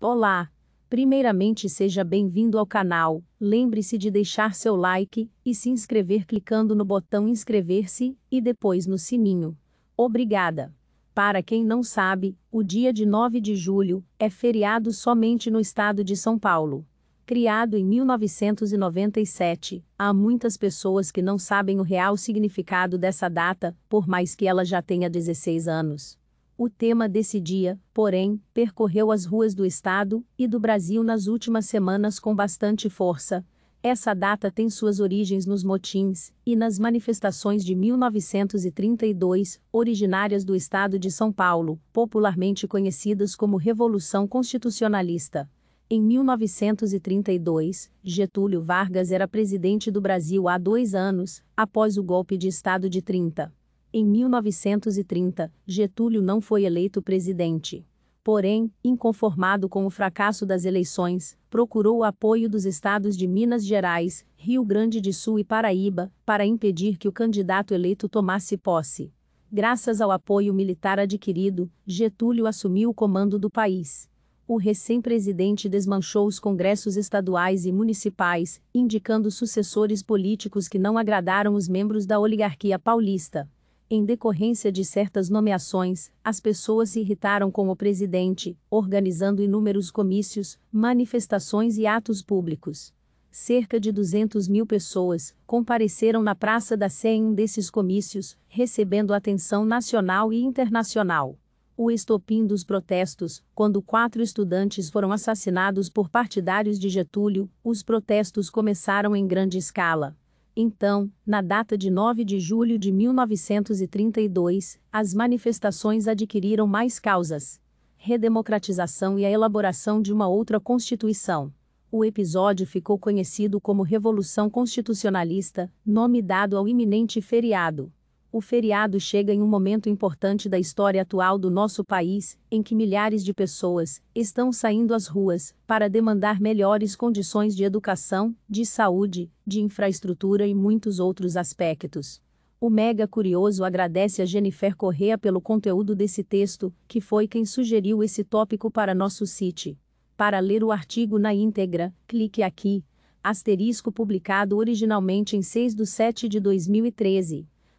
Olá! Primeiramente seja bem-vindo ao canal, lembre-se de deixar seu like e se inscrever clicando no botão inscrever-se e depois no sininho. Obrigada! Para quem não sabe, o dia de 9 de julho é feriado somente no estado de São Paulo. Criado em 1997, há muitas pessoas que não sabem o real significado dessa data, por mais que ela já tenha 16 anos. O tema desse dia, porém, percorreu as ruas do Estado e do Brasil nas últimas semanas com bastante força. Essa data tem suas origens nos motins e nas manifestações de 1932, originárias do Estado de São Paulo, popularmente conhecidas como Revolução Constitucionalista. Em 1932, Getúlio Vargas era presidente do Brasil há dois anos, após o golpe de Estado de 30. Em 1930, Getúlio não foi eleito presidente. Porém, inconformado com o fracasso das eleições, procurou o apoio dos estados de Minas Gerais, Rio Grande do Sul e Paraíba, para impedir que o candidato eleito tomasse posse. Graças ao apoio militar adquirido, Getúlio assumiu o comando do país o recém-presidente desmanchou os congressos estaduais e municipais, indicando sucessores políticos que não agradaram os membros da oligarquia paulista. Em decorrência de certas nomeações, as pessoas se irritaram com o presidente, organizando inúmeros comícios, manifestações e atos públicos. Cerca de 200 mil pessoas compareceram na Praça da Sé em um desses comícios, recebendo atenção nacional e internacional. O estopim dos protestos, quando quatro estudantes foram assassinados por partidários de Getúlio, os protestos começaram em grande escala. Então, na data de 9 de julho de 1932, as manifestações adquiriram mais causas. Redemocratização e a elaboração de uma outra Constituição. O episódio ficou conhecido como Revolução Constitucionalista, nome dado ao iminente feriado. O feriado chega em um momento importante da história atual do nosso país, em que milhares de pessoas estão saindo às ruas para demandar melhores condições de educação, de saúde, de infraestrutura e muitos outros aspectos. O Mega Curioso agradece a Jennifer Correa pelo conteúdo desse texto, que foi quem sugeriu esse tópico para nosso site. Para ler o artigo na íntegra, clique aqui. Asterisco publicado originalmente em 6 de 7 de 2013.